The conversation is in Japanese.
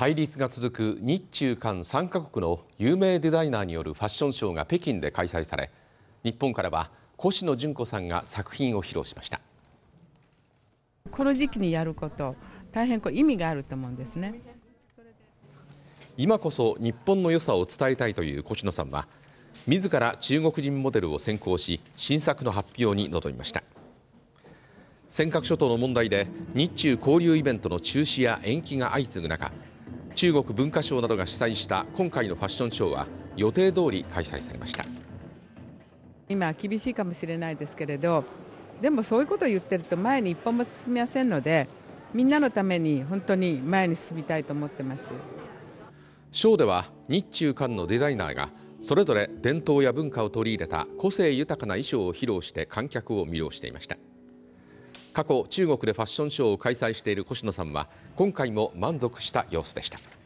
対立が続く日中韓3カ国の有名デザイナーによるファッションショーが北京で開催され日本からは越野純子さんが作品を披露しましたこの時期にやること大変こう意味があると思うんですね今こそ日本の良さを伝えたいという越野さんは自ら中国人モデルを専攻し新作の発表に臨みました尖閣諸島の問題で日中交流イベントの中止や延期が相次ぐ中中国文化省などが主催した今回のファッションショーは予定通り開催されました今厳しいかもしれないですけれどでもそういうことを言ってると前に一歩も進みませんのでみんなのために本当に前に進みたいと思ってますショーでは日中韓のデザイナーがそれぞれ伝統や文化を取り入れた個性豊かな衣装を披露して観客を魅了していました。過去中国でファッションショーを開催している星野さんは今回も満足した様子でした。